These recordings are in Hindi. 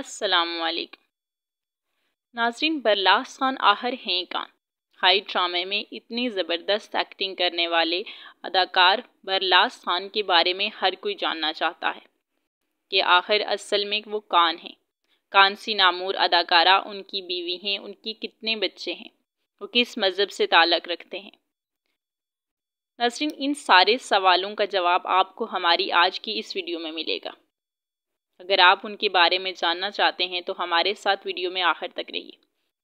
असलकम नाजरीन बरलास खान आहर हैं का हाई ड्रामे में इतनी ज़बरदस्त एक्टिंग करने वाले अदाकार बरलास खान के बारे में हर कोई जानना चाहता है कि आखिर असल में वो कान हैं कान सी नामूर अदाकारा उनकी बीवी हैं उनकी कितने बच्चे हैं वो किस मज़हब से ताल्लक़ रखते हैं नाजरीन इन सारे सवालों का जवाब आपको हमारी आज की इस वीडियो में मिलेगा अगर आप उनके बारे में जानना चाहते हैं तो हमारे साथ वीडियो में आखिर तक रहिए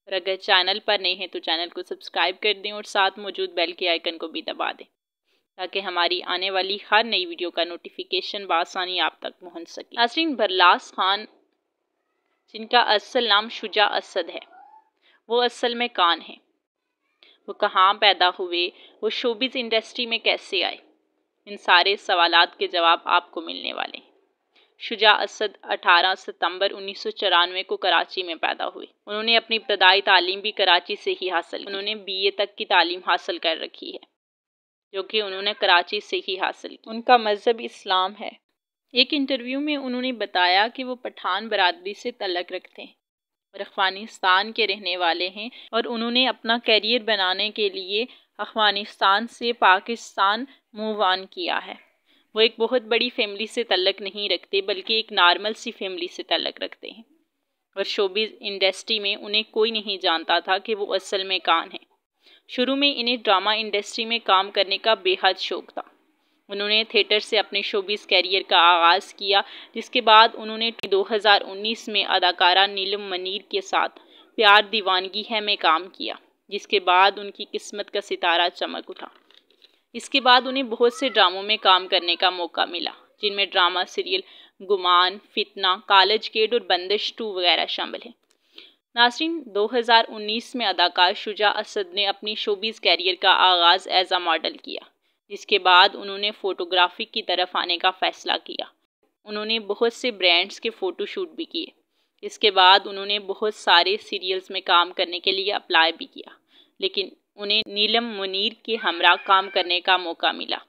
और अगर चैनल पर नहीं है तो चैनल को सब्सक्राइब कर दें और साथ मौजूद बेल के आइकन को भी दबा दें ताकि हमारी आने वाली हर नई वीडियो का नोटिफिकेशन बासानी आप तक पहुंच सके नासरीन बरलास खान जिनका असल नाम शुजा असद है वो असल में कान है वो कहाँ पैदा हुए वो शोबिज़ इंडस्ट्री में कैसे आए इन सारे सवालात के जवाब आपको मिलने वाले हैं शुजा असद 18 सितंबर उन्नीस को कराची में पैदा हुए उन्होंने अपनी इब्तदाई तालीम भी कराची से ही हासिल उन्होंने ए तक की तालीम हासिल कर रखी है जो कि उन्होंने कराची से ही हासिल की उनका मज़हब इस्लाम है एक इंटरव्यू में उन्होंने बताया कि वो पठान बरदरी से तलक रखते हैं और अफगानिस्तान के रहने वाले हैं और उन्होंने अपना करियर बनाने के लिए अफगानिस्तान से पाकिस्तान मूव ऑन किया है वो एक बहुत बड़ी फैमिली से तल्लक नहीं रखते बल्कि एक नॉर्मल सी फैमिली से तल्लक रखते हैं और शोबी इंडस्ट्री में उन्हें कोई नहीं जानता था कि वो असल में कान हैं शुरू में इन्हें ड्रामा इंडस्ट्री में काम करने का बेहद शौक़ था उन्होंने थिएटर से अपने शोबीज़ कैरियर का आगाज़ किया जिसके बाद उन्होंने 2019 में अदाकारा नीलम मनीर के साथ प्यार दीवानगी है में काम किया जिसके बाद उनकी किस्मत का सितारा चमक उठा इसके बाद उन्हें बहुत से ड्रामों में काम करने का मौका मिला जिनमें ड्रामा सीरियल गुमान फितना कॉलेज गेट और बंदिश टू वगैरह शामिल हैं नासरीन 2019 में अदाकार शुजा असद ने अपनी शोबीज़ कैरियर का आगाज़ एज आ मॉडल किया जिसके बाद उन्होंने फ़ोटोग्राफी की तरफ आने का फ़ैसला किया उन्होंने बहुत से ब्रांड्स के फ़ोटोशूट भी किए इसके बाद उन्होंने बहुत सारे सीरियल्स में काम करने के लिए अप्लाई भी किया लेकिन उन्हें नीलम मुनीर के हमरा काम करने का मौका मिला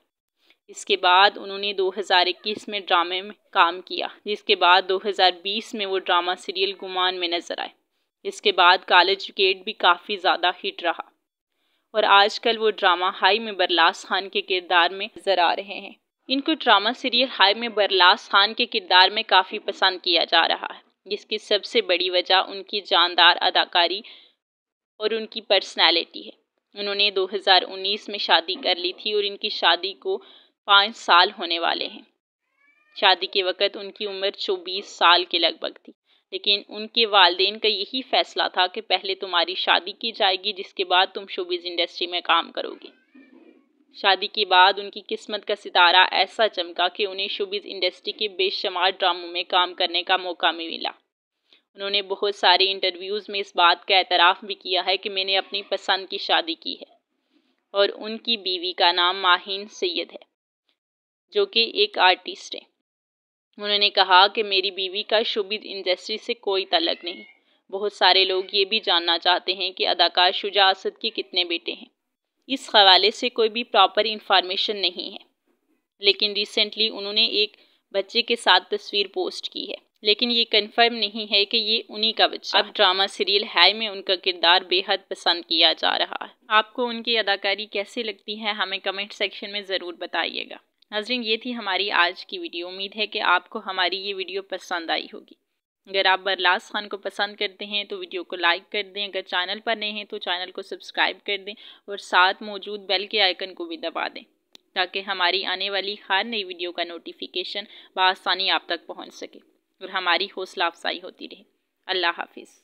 इसके बाद उन्होंने 2021 में ड्रामे में काम किया जिसके बाद 2020 में वो ड्रामा सीरियल गुमान में नज़र आए इसके बाद कॉलेज गेट भी काफ़ी ज़्यादा हिट रहा और आजकल वो ड्रामा हाई में बरलास खान के किरदार में नज़र आ रहे हैं इनको ड्रामा सीरियल हाई में बरलास खान के किरदार में काफ़ी पसंद किया जा रहा है जिसकी सबसे बड़ी वजह उनकी जानदार अदाकारी और उनकी पर्सनैलिटी है उन्होंने 2019 में शादी कर ली थी और इनकी शादी को पाँच साल होने वाले हैं शादी के वक़्त उनकी उम्र चौबीस साल के लगभग थी लेकिन उनके वालदेन का यही फ़ैसला था कि पहले तुम्हारी शादी की जाएगी जिसके बाद तुम शोबीज़ इंडस्ट्री में काम करोगे शादी के बाद उनकी किस्मत का सितारा ऐसा चमका कि उन्हें शोबीज़ इंडस्ट्री के बेशुमार ड्रामों में काम करने का मौका भी मिला उन्होंने बहुत सारे इंटरव्यूज़ में इस बात का एतराफ़ भी किया है कि मैंने अपनी पसंद की शादी की है और उनकी बीवी का नाम माहिन सैयद है जो कि एक आर्टिस्ट है उन्होंने कहा कि मेरी बीवी का शुभिद इंडस्ट्री से कोई तलक नहीं बहुत सारे लोग ये भी जानना चाहते हैं कि अदाकार शुजा असद के कितने बेटे हैं इस हवाले से कोई भी प्रॉपर इंफॉर्मेशन नहीं है लेकिन रिसेंटली उन्होंने एक बच्चे के साथ तस्वीर पोस्ट की है लेकिन ये कंफर्म नहीं है कि ये उन्हीं का बच्चा अब ड्रामा सीरियल हाई में उनका किरदार बेहद पसंद किया जा रहा है आपको उनकी अदाकारी कैसी लगती है हमें कमेंट सेक्शन में ज़रूर बताइएगा नाजरीन ये थी हमारी आज की वीडियो उम्मीद है कि आपको हमारी ये वीडियो पसंद आई होगी अगर आप बरलास खान को पसंद करते हैं तो वीडियो को लाइक कर दें अगर चैनल पर नए हैं तो चैनल को सब्सक्राइब कर दें और साथ मौजूद बेल के आइकन को भी दबा दें ताकि हमारी आने वाली हर नई वीडियो का नोटिफिकेशन बसानी आप तक पहुंच सके और हमारी हौसला अफजाई होती रहे अल्लाह हाफिज़